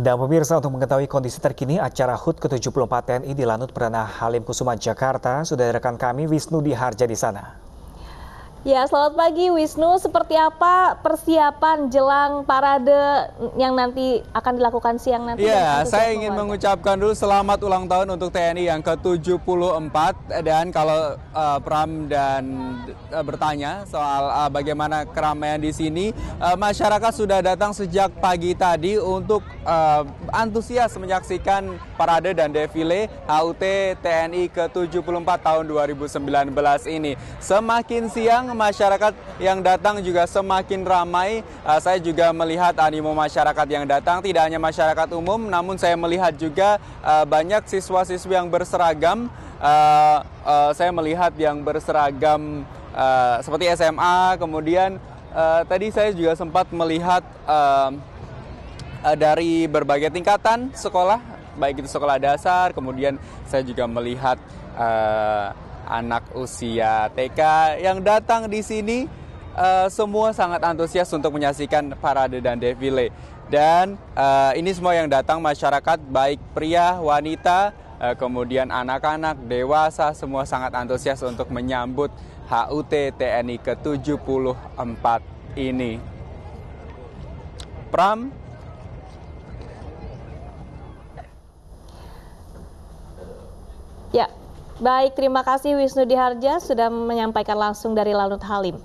Dan pemirsa untuk mengetahui kondisi terkini acara HUT ke-74 TNI di Lanut Perdana Halim Kusuma Jakarta, sudah rekan kami Wisnu Diharja di sana. Ya, selamat pagi Wisnu. Seperti apa persiapan jelang parade yang nanti akan dilakukan siang nanti? Ya, saya ingin keluarga. mengucapkan dulu selamat ulang tahun untuk TNI yang ke-74 dan kalau uh, Pram dan uh, bertanya soal uh, bagaimana keramaian di sini, uh, masyarakat sudah datang sejak pagi tadi untuk uh, antusias menyaksikan parade dan defile HUT TNI ke-74 tahun 2019 ini. Semakin siang masyarakat yang datang juga semakin ramai. Uh, saya juga melihat animo masyarakat yang datang, tidak hanya masyarakat umum, namun saya melihat juga uh, banyak siswa-siswi yang berseragam. Uh, uh, saya melihat yang berseragam uh, seperti SMA, kemudian uh, tadi saya juga sempat melihat uh, uh, dari berbagai tingkatan sekolah, baik itu sekolah dasar, kemudian saya juga melihat anak usia TK yang datang di sini uh, semua sangat antusias untuk menyaksikan parade dan defile. Dan uh, ini semua yang datang masyarakat baik pria, wanita, uh, kemudian anak-anak, dewasa semua sangat antusias untuk menyambut HUT TNI ke-74 ini. Pram, Ya, Baik, terima kasih Wisnu Diharja sudah menyampaikan langsung dari Lanut Halim.